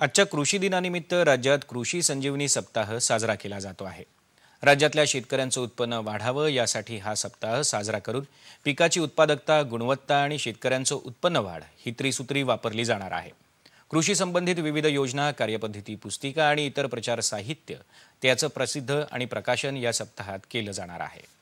आजच्या कृषी दिनानिमित्त राज्यात कृषी संजीवनी सप्ताह साजरा केला जातो आहे राज्यातल्या शेतकऱ्यांचं उत्पन्न वाढावं यासाठी हा सप्ताह साजरा करून पिकाची उत्पादकता गुणवत्ता आणि शेतकऱ्यांचं उत्पन्न वाढ ही त्रिसूत्री वापरली जाणार आहे कृषी संबंधित विविध योजना कार्यपद्धती पुस्तिका आणि इतर प्रचार साहित्य त्याचं प्रसिद्ध आणि प्रकाशन या सप्ताहात केलं जाणार आहे